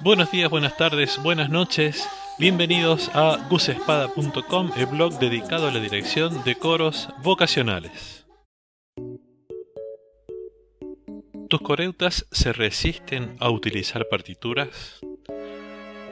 Buenos días, buenas tardes, buenas noches. Bienvenidos a gusespada.com, el blog dedicado a la dirección de coros vocacionales. ¿Tus coreutas se resisten a utilizar partituras?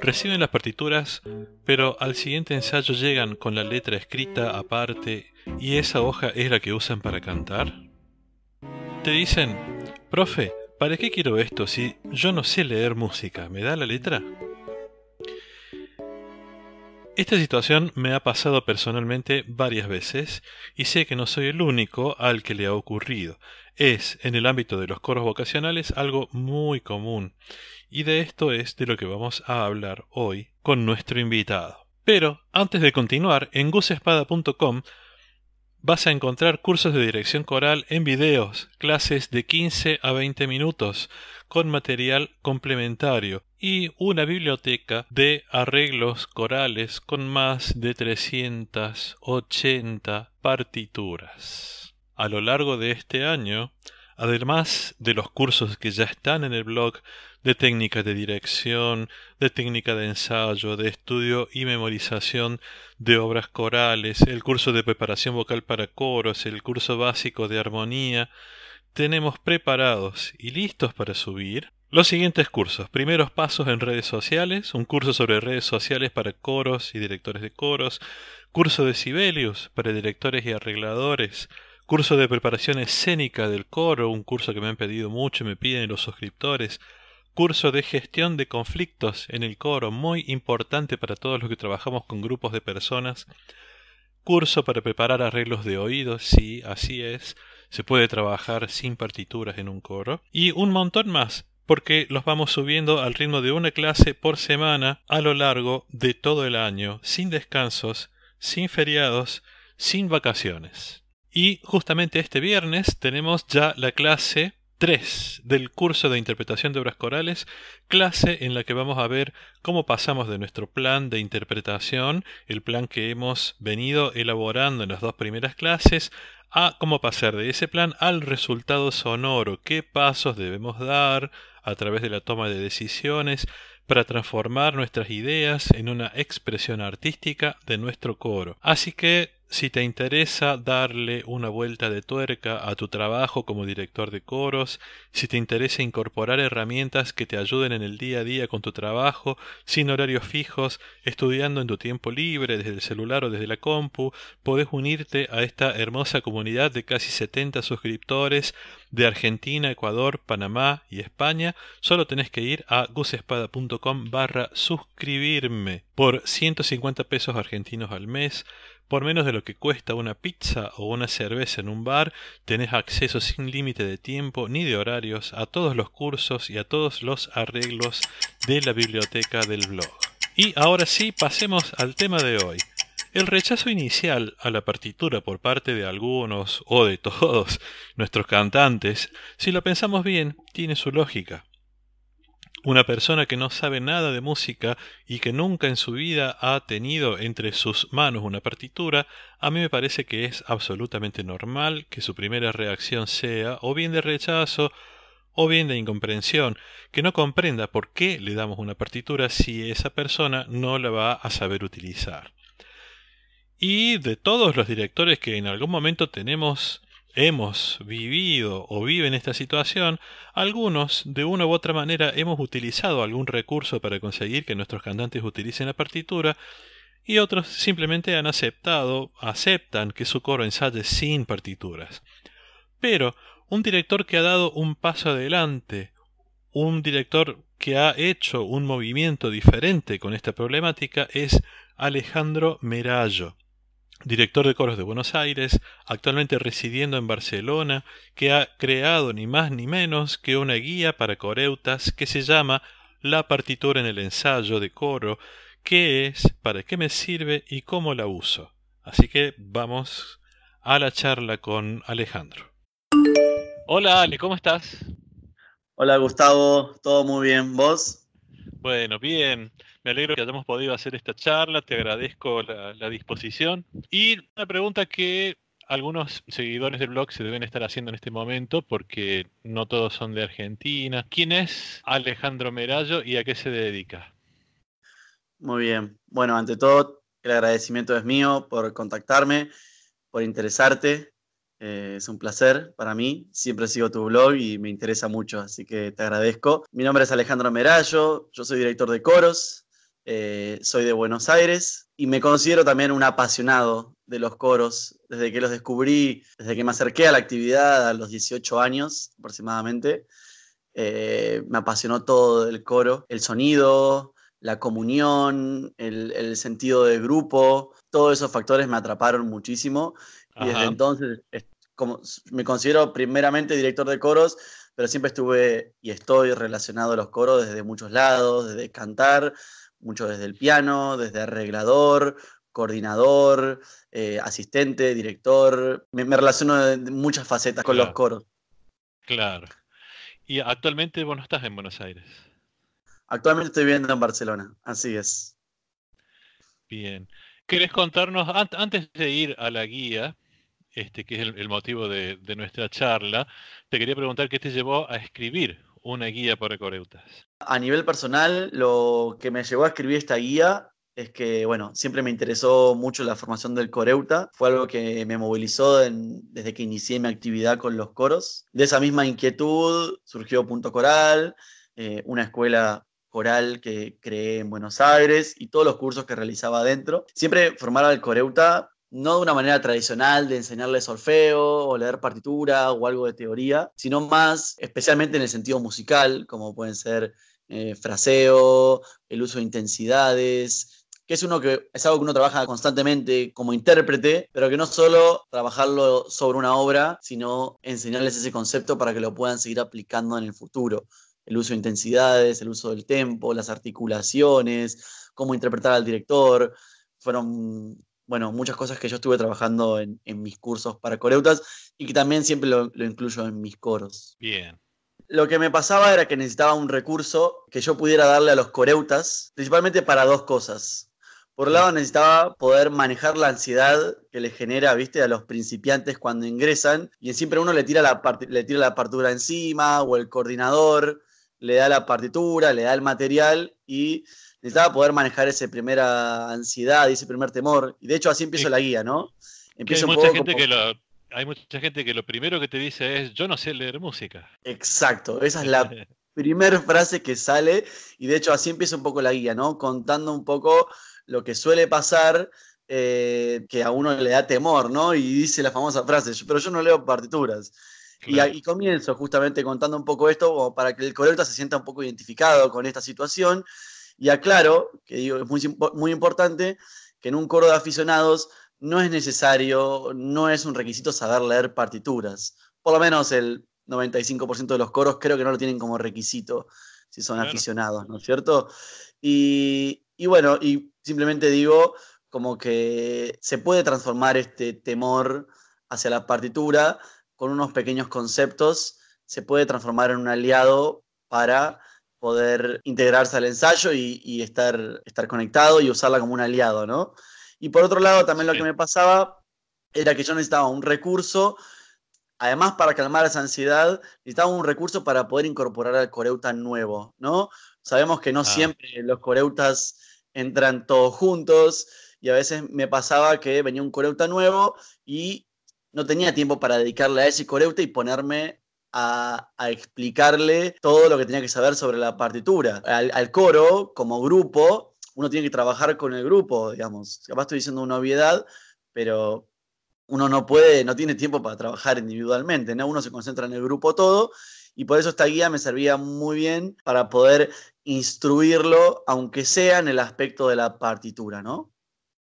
Reciben las partituras, pero al siguiente ensayo llegan con la letra escrita aparte y esa hoja es la que usan para cantar. Te dicen, profe, ¿para qué quiero esto si yo no sé leer música? ¿Me da la letra? Esta situación me ha pasado personalmente varias veces y sé que no soy el único al que le ha ocurrido. Es, en el ámbito de los coros vocacionales, algo muy común. Y de esto es de lo que vamos a hablar hoy con nuestro invitado. Pero, antes de continuar, en gusespada.com Vas a encontrar cursos de dirección coral en videos, clases de 15 a 20 minutos, con material complementario y una biblioteca de arreglos corales con más de 380 partituras. A lo largo de este año, además de los cursos que ya están en el blog, de técnicas de dirección, de técnica de ensayo, de estudio y memorización de obras corales, el curso de preparación vocal para coros, el curso básico de armonía, tenemos preparados y listos para subir los siguientes cursos. Primeros pasos en redes sociales, un curso sobre redes sociales para coros y directores de coros, curso de Sibelius para directores y arregladores, curso de preparación escénica del coro, un curso que me han pedido mucho, y me piden los suscriptores, curso de gestión de conflictos en el coro, muy importante para todos los que trabajamos con grupos de personas, curso para preparar arreglos de oídos, sí, así es, se puede trabajar sin partituras en un coro, y un montón más, porque los vamos subiendo al ritmo de una clase por semana a lo largo de todo el año, sin descansos, sin feriados, sin vacaciones. Y justamente este viernes tenemos ya la clase 3 del curso de interpretación de obras corales, clase en la que vamos a ver cómo pasamos de nuestro plan de interpretación, el plan que hemos venido elaborando en las dos primeras clases, a cómo pasar de ese plan al resultado sonoro, qué pasos debemos dar a través de la toma de decisiones para transformar nuestras ideas en una expresión artística de nuestro coro. Así que si te interesa darle una vuelta de tuerca a tu trabajo como director de coros, si te interesa incorporar herramientas que te ayuden en el día a día con tu trabajo, sin horarios fijos, estudiando en tu tiempo libre desde el celular o desde la compu, podés unirte a esta hermosa comunidad de casi 70 suscriptores de Argentina, Ecuador, Panamá y España. Solo tenés que ir a gusespada.com barra suscribirme por 150 pesos argentinos al mes por menos de lo que cuesta una pizza o una cerveza en un bar, tenés acceso sin límite de tiempo ni de horarios a todos los cursos y a todos los arreglos de la biblioteca del blog. Y ahora sí, pasemos al tema de hoy. El rechazo inicial a la partitura por parte de algunos o de todos nuestros cantantes, si lo pensamos bien, tiene su lógica. Una persona que no sabe nada de música y que nunca en su vida ha tenido entre sus manos una partitura, a mí me parece que es absolutamente normal que su primera reacción sea o bien de rechazo o bien de incomprensión, que no comprenda por qué le damos una partitura si esa persona no la va a saber utilizar. Y de todos los directores que en algún momento tenemos hemos vivido o viven esta situación, algunos de una u otra manera hemos utilizado algún recurso para conseguir que nuestros cantantes utilicen la partitura y otros simplemente han aceptado, aceptan que su coro ensaye sin partituras. Pero un director que ha dado un paso adelante, un director que ha hecho un movimiento diferente con esta problemática es Alejandro Merallo director de coros de Buenos Aires, actualmente residiendo en Barcelona, que ha creado ni más ni menos que una guía para coreutas que se llama La partitura en el ensayo de coro, qué es, para qué me sirve y cómo la uso. Así que vamos a la charla con Alejandro. Hola Ale, ¿cómo estás? Hola Gustavo, todo muy bien, ¿vos? Bueno, bien. Me alegro que hayamos podido hacer esta charla, te agradezco la, disposición. Y una pregunta que algunos seguidores del blog se deben estar haciendo en este momento porque no todos son de Argentina. ¿Quién es Alejandro Merallo y a qué se dedica? Muy bien. Bueno, ante todo, el agradecimiento es mío por contactarme, por interesarte. Eh, es un placer para mí. Siempre sigo tu blog y me interesa mucho, así que te agradezco. Mi nombre es Alejandro Merallo, yo soy director de coros. Eh, soy de Buenos Aires y me considero también un apasionado de los coros. Desde que los descubrí, desde que me acerqué a la actividad a los 18 años aproximadamente, eh, me apasionó todo el coro, el sonido, la comunión, el, sentido de grupo, todos esos factores me atraparon muchísimo y desde entonces como, me considero primeramente director de coros, pero siempre estuve y estoy relacionado a los coros desde muchos lados, desde cantar, mucho desde el piano, desde arreglador, coordinador, eh, asistente, director. Me, relaciono en muchas facetas con los coros. Claro. Y actualmente vos no estás en Buenos Aires. Actualmente estoy viviendo en Barcelona, así es. Bien. ¿Querés contarnos, antes de ir a la guía, este, que es el, motivo de nuestra charla, te quería preguntar qué te llevó a escribir una guía para coreutas? A nivel personal, lo que me llevó a escribir esta guía es que, bueno, siempre me interesó mucho la formación del coreuta. Fue algo que me movilizó desde que inicié mi actividad con los coros. De esa misma inquietud surgió Punto Coral, eh, una escuela coral que creé en Buenos Aires y todos los cursos que realizaba adentro. Siempre formar al coreuta no de una manera tradicional de enseñarles solfeo o leer partitura o algo de teoría, sino más especialmente en el sentido musical, como pueden ser eh, fraseo, el uso de intensidades, que es, uno que es algo que uno trabaja constantemente como intérprete, pero que no solo trabajarlo sobre una obra, sino enseñarles ese concepto para que lo puedan seguir aplicando en el futuro. El uso de intensidades, el uso del tempo, las articulaciones, cómo interpretar al director. Fueron bueno, muchas cosas que yo estuve trabajando en, mis cursos para coreutas y que también siempre lo, incluyo en mis coros. Bien. Lo que me pasaba era que necesitaba un recurso que yo pudiera darle a los coreutas, principalmente para dos cosas. Por un lado, necesitaba poder manejar la ansiedad que le genera, viste, a los principiantes cuando ingresan. Y siempre uno le tira la, le tira la partitura encima, o el coordinador le da la partitura, le da el material, y necesitaba poder manejar esa primera ansiedad y ese primer temor. Y de hecho así empieza la guía, ¿no? hay, mucha gente que lo, hay mucha gente que lo primero que te dice es, yo no sé leer música. Exacto, esa es la primera frase que sale y de hecho así empieza un poco la guía, ¿no? Contando un poco lo que suele pasar. Eh, que a uno le da temor, ¿no? Y dice la famosa frase, pero yo no leo partituras. Y, ahí comienzo justamente contando un poco esto para que el coleta se sienta un poco identificado con esta situación y aclaro, que digo, es muy, muy importante, que en un coro de aficionados no es necesario, no es un requisito saber leer partituras. Por lo menos el 95% de los coros creo que no lo tienen como requisito si son aficionados, ¿no es cierto? Y, y bueno, y simplemente digo como que se puede transformar este temor hacia la partitura con unos pequeños conceptos, se puede transformar en un aliado para poder integrarse al ensayo y, estar, estar conectado y usarla como un aliado, ¿no? Y por otro lado, también lo que me pasaba era que yo necesitaba un recurso, además para calmar esa ansiedad, necesitaba un recurso para poder incorporar al coreuta nuevo, ¿no? Sabemos que no ah. siempre los coreutas entran todos juntos y a veces me pasaba que venía un coreuta nuevo y no tenía tiempo para dedicarle a ese coreuta y ponerme a, explicarle todo lo que tenía que saber sobre la partitura. Al, coro, como grupo, uno tiene que trabajar con el grupo, digamos. Capaz estoy diciendo una obviedad, pero uno no puede, no tiene tiempo para trabajar individualmente, ¿no? Uno se concentra en el grupo todo y por eso esta guía me servía muy bien para poder instruirlo, aunque sea en el aspecto de la partitura, ¿no?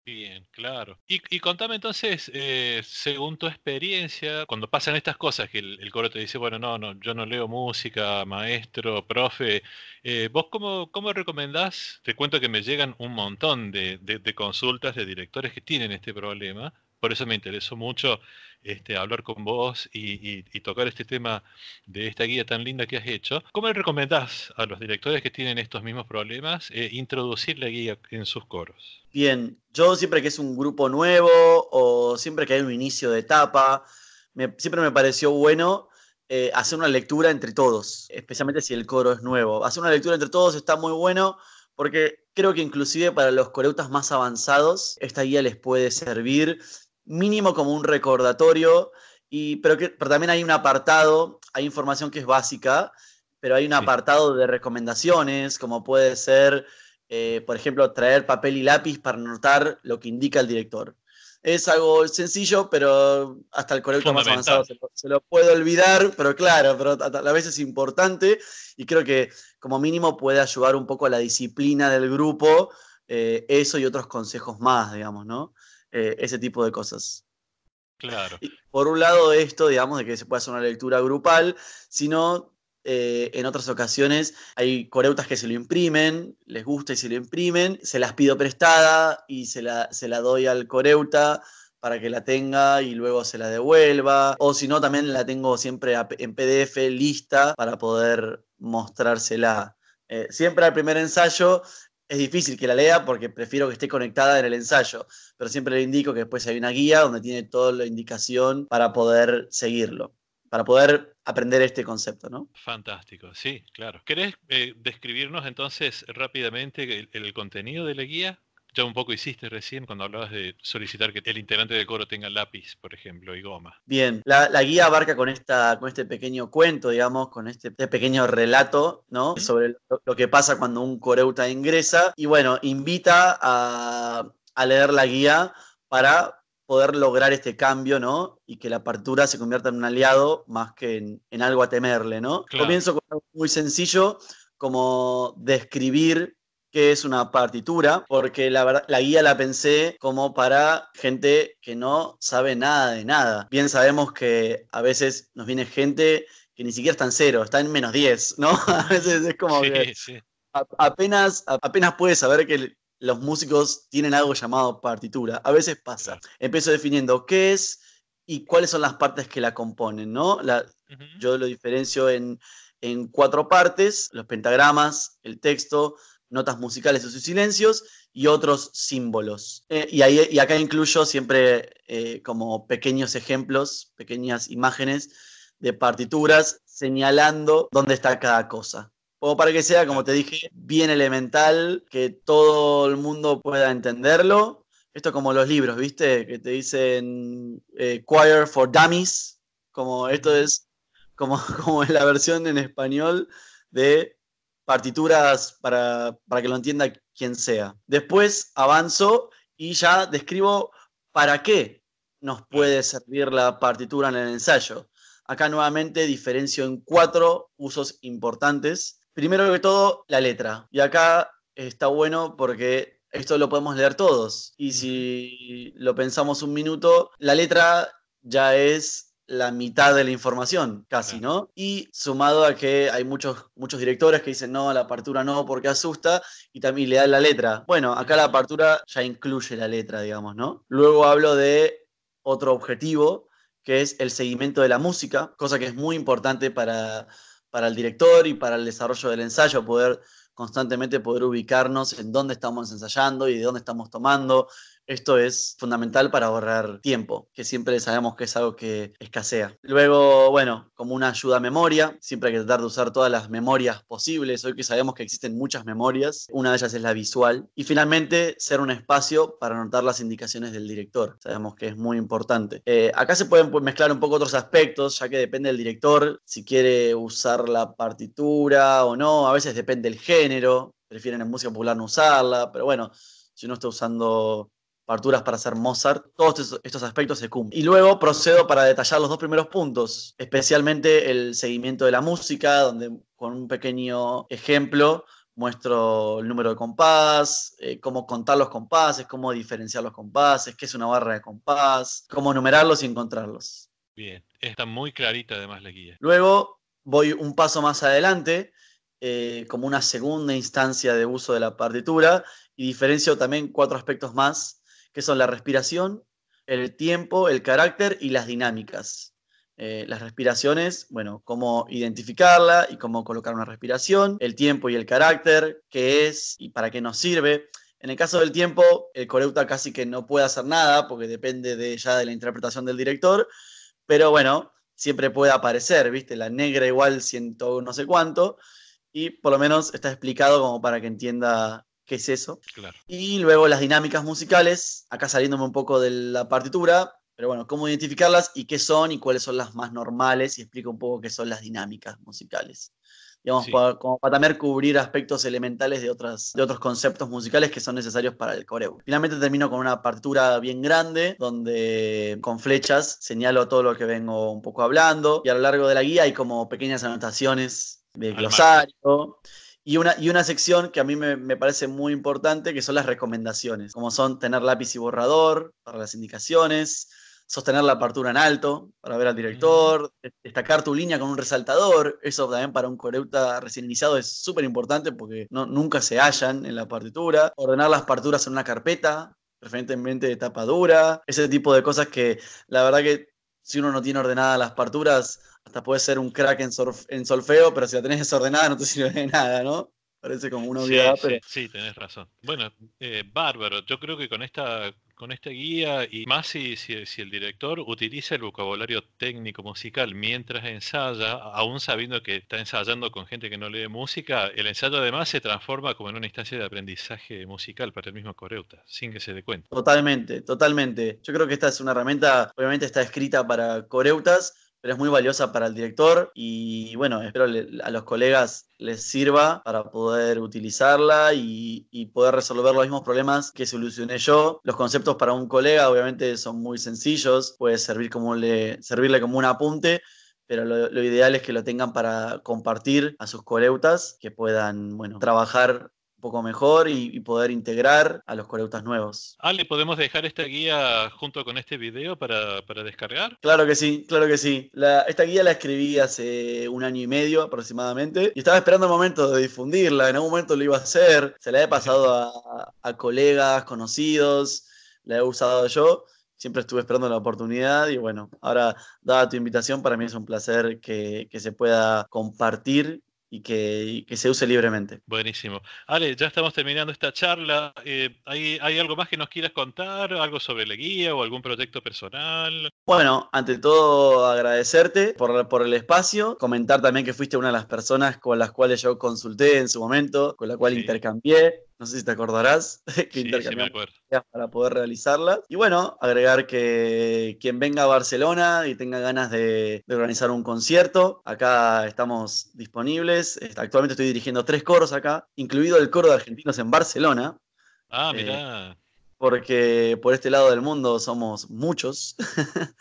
Bien, claro. Y, contame entonces, eh, según tu experiencia, cuando pasan estas cosas, que el, coro te dice, bueno, no, no, yo no leo música, maestro, profe, eh, ¿vos cómo, cómo, recomendás? Te cuento que me llegan un montón de, de consultas de directores que tienen este problema por eso me interesó mucho este, hablar con vos y, tocar este tema de esta guía tan linda que has hecho. ¿Cómo le recomendás a los directores que tienen estos mismos problemas eh, introducir la guía en sus coros? Bien, yo siempre que es un grupo nuevo o siempre que hay un inicio de etapa, siempre me pareció bueno eh, hacer una lectura entre todos, especialmente si el coro es nuevo. Hacer una lectura entre todos está muy bueno porque creo que inclusive para los coreutas más avanzados esta guía les puede servir mínimo como un recordatorio, y, pero, que, también hay un apartado, hay información que es básica, pero hay un apartado de recomendaciones, como puede ser, eh, por ejemplo, traer papel y lápiz para notar lo que indica el director. Es algo sencillo, pero hasta el correcto más avanzado se lo, se puede olvidar, pero claro, pero a la vez es importante y creo que como mínimo puede ayudar un poco a la disciplina del grupo, eh, eso y otros consejos más, digamos, ¿no? Eh, ese tipo de cosas. Claro. por un lado, esto, digamos, de que se puede hacer una lectura grupal, sino eh, en otras ocasiones hay coreutas que se lo imprimen, les gusta y se lo imprimen, se las pido prestada y se la, se la doy al coreuta para que la tenga y luego se la devuelva. O si no, también la tengo siempre en PDF lista para poder mostrársela. Eh, siempre al primer ensayo es difícil que la lea porque prefiero que esté conectada en el ensayo, pero siempre le indico que después hay una guía donde tiene toda la indicación para poder seguirlo, para poder aprender este concepto, ¿no? Fantástico, sí, claro. ¿Querés eh, describirnos entonces rápidamente el, contenido de la guía? ya un poco hiciste recién cuando hablabas de solicitar que el integrante del coro tenga lápiz, por ejemplo, y goma. Bien, la, guía abarca con, esta, con este pequeño cuento, digamos, con este, este pequeño relato, ¿no? Sobre lo, que pasa cuando un coreuta ingresa y bueno, invita a, leer la guía para poder lograr este cambio, ¿no? Y que la partura se convierta en un aliado más que en, algo a temerle, ¿no? Comienzo con algo muy sencillo, como describir qué es una partitura, porque la, la guía la pensé como para gente que no sabe nada de nada. Bien sabemos que a veces nos viene gente que ni siquiera está en cero, está en menos 10, ¿no? A veces es como que apenas, apenas puedes saber que los músicos tienen algo llamado partitura. A veces pasa. Empiezo definiendo qué es y cuáles son las partes que la componen, ¿no? Yo lo diferencio en, en cuatro partes, los pentagramas, el texto, notas musicales o sus silencios y otros símbolos. Eh, y, ahí, acá incluyo siempre eh, como pequeños ejemplos, pequeñas imágenes de partituras señalando dónde está cada cosa. O para que sea, como te dije, bien elemental, que todo el mundo pueda entenderlo. Esto es como los libros, ¿viste? Que te dicen eh, Choir for Dummies, como esto es como, como es la versión en español de partituras para, que lo entienda quien sea. Después avanzo y ya describo para qué nos puede servir la partitura en el ensayo. Acá nuevamente diferencio en cuatro usos importantes. Primero que todo, la letra. Y acá está bueno porque esto lo podemos leer todos. Y si lo pensamos un minuto, la letra ya es la mitad de la información, casi, ¿no? Y sumado a que hay muchos, muchos directores que dicen, no, la apertura no, porque asusta, y también le da la letra. Bueno, acá la apertura ya incluye la letra, digamos, ¿no? Luego hablo de otro objetivo, que es el seguimiento de la música, cosa que es muy importante para, para el director y para el desarrollo del ensayo, poder constantemente poder ubicarnos en dónde estamos ensayando y de dónde estamos tomando, esto es fundamental para ahorrar tiempo, que siempre sabemos que es algo que escasea. Luego, bueno, como una ayuda a memoria, siempre hay que tratar de usar todas las memorias posibles, hoy que sabemos que existen muchas memorias, una de ellas es la visual. Y finalmente, ser un espacio para anotar las indicaciones del director, sabemos que es muy importante. Eh, acá se pueden mezclar un poco otros aspectos, ya que depende del director, si quiere usar la partitura o no, a veces depende del género, prefieren en música popular no usarla, pero bueno, si no está usando parturas para hacer Mozart, todos estos aspectos se cumplen. Y luego procedo para detallar los dos primeros puntos, especialmente el seguimiento de la música, donde con un pequeño ejemplo muestro el número de compás, eh, cómo contar los compases, cómo diferenciar los compases, qué es una barra de compás, cómo numerarlos y encontrarlos. Bien, está muy clarita además la guía. Luego voy un paso más adelante, eh, como una segunda instancia de uso de la partitura, y diferencio también cuatro aspectos más que son la respiración, el tiempo, el carácter y las dinámicas. Eh, las respiraciones, bueno, cómo identificarla y cómo colocar una respiración, el tiempo y el carácter, qué es y para qué nos sirve. En el caso del tiempo, el coreuta casi que no puede hacer nada porque depende de, ya de la interpretación del director, pero bueno, siempre puede aparecer, ¿viste? La negra igual siento no sé cuánto, y por lo menos está explicado como para que entienda qué es eso. Y luego las dinámicas musicales, acá saliéndome un poco de la partitura, pero bueno, cómo identificarlas y qué son y cuáles son las más normales y explico un poco qué son las dinámicas musicales. Digamos, para, también cubrir aspectos elementales de, otras, de otros conceptos musicales que son necesarios para el coreo. Finalmente termino con una partitura bien grande, donde con flechas señalo todo lo que vengo un poco hablando y a lo largo de la guía hay como pequeñas anotaciones de glosario. Y una, sección que a mí me, parece muy importante, que son las recomendaciones, como son tener lápiz y borrador para las indicaciones, sostener la apertura en alto para ver al director, destacar tu línea con un resaltador, eso también para un coreuta recién iniciado es súper importante porque no, nunca se hallan en la partitura, ordenar las parturas en una carpeta, preferentemente de tapa dura, ese tipo de cosas que la verdad que si uno no tiene ordenadas las parturas, hasta puede ser un crack en, solfeo, pero si la tenés desordenada no te sirve de nada, ¿no? Parece como una obviedad. Sí, sí tenés razón. Bueno, eh, bárbaro. Yo creo que con esta con esta guía y más si, si, si, el director utiliza el vocabulario técnico musical mientras ensaya, aún sabiendo que está ensayando con gente que no lee música, el ensayo además se transforma como en una instancia de aprendizaje musical para el mismo coreuta, sin que se dé cuenta. Totalmente, totalmente. Yo creo que esta es una herramienta, obviamente está escrita para coreutas, es muy valiosa para el director y bueno, espero a los colegas les sirva para poder utilizarla y, poder resolver los mismos problemas que solucioné yo. Los conceptos para un colega obviamente son muy sencillos, puede servir como le, servirle como un apunte, pero lo, ideal es que lo tengan para compartir a sus coleutas, que puedan, bueno, trabajar un poco mejor y, poder integrar a los coreutas nuevos. Ale, ¿podemos dejar esta guía junto con este video para, para descargar? Claro que sí, claro que sí. esta guía la escribí hace un año y medio aproximadamente y estaba esperando el momento de difundirla. En algún momento lo iba a hacer. Se la he pasado a, a colegas, conocidos, la he usado yo siempre estuve esperando la oportunidad y bueno, ahora dada tu invitación, para mí es un placer que, que se pueda compartir y que, se use libremente. Buenísimo. Ale, ya estamos terminando esta charla. Eh, ¿hay, algo más que nos quieras contar? ¿Algo sobre la guía o algún proyecto personal? Bueno, ante todo agradecerte por, el espacio, comentar también que fuiste una de las personas con las cuales yo consulté en su momento, con la cual intercambié no sé si te acordarás, que para poder realizarlas. Y bueno, agregar que quien venga a Barcelona y tenga ganas de, organizar un concierto, acá estamos disponibles. Este, actualmente estoy dirigiendo tres coros acá, incluido el coro de argentinos en Barcelona. Ah, eh, mirá. porque por este lado del mundo somos muchos.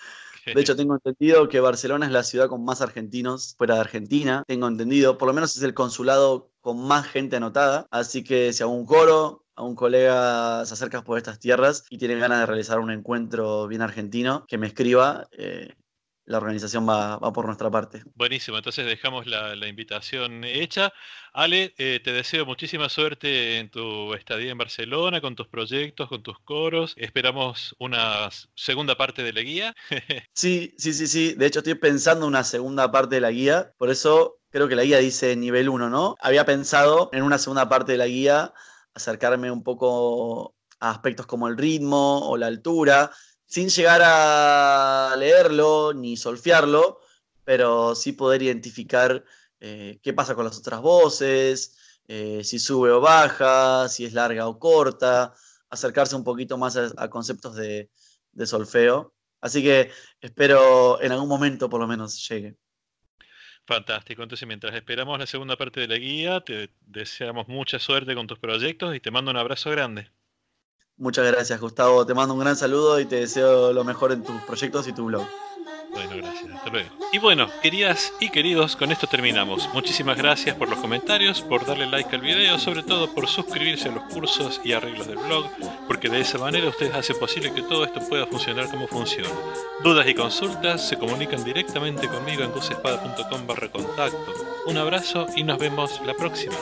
De hecho, tengo entendido que Barcelona es la ciudad con más argentinos fuera de Argentina. Tengo entendido, por lo menos es el consulado con más gente anotada. Así que si a un coro, a un colega se acerca por estas tierras y tiene ganas de realizar un encuentro bien argentino, que me escriba. Eh, la organización va, por nuestra parte. Buenísimo, entonces dejamos la, invitación hecha. Ale, eh, te deseo muchísima suerte en tu estadía en Barcelona, con tus proyectos, con tus coros. Esperamos una segunda parte de la guía. sí, sí, sí, sí. De hecho, estoy pensando una segunda parte de la guía. Por eso creo que la guía dice nivel 1, ¿no? Había pensado en una segunda parte de la guía acercarme un poco a aspectos como el ritmo o la altura sin llegar a leerlo ni solfearlo, pero sí poder identificar eh, qué pasa con las otras voces, eh, si sube o baja, si es larga o corta, acercarse un poquito más a, conceptos de solfeo. Así que espero en algún momento por lo menos llegue. Fantástico. Entonces, mientras esperamos la segunda parte de la guía, te deseamos mucha suerte con tus proyectos y te mando un abrazo grande. Muchas gracias, Gustavo. Te mando un gran saludo y te deseo lo mejor en tus proyectos y tu blog. Bueno, gracias. Hasta luego. Y bueno, queridas y queridos, con esto terminamos. Muchísimas gracias por los comentarios, por darle like al video, sobre todo por suscribirse a los cursos y arreglos del blog, porque de esa manera ustedes hacen posible que todo esto pueda funcionar como funciona. Dudas y consultas se comunican directamente conmigo en gusespada.com barra contacto. Un abrazo y nos vemos la próxima.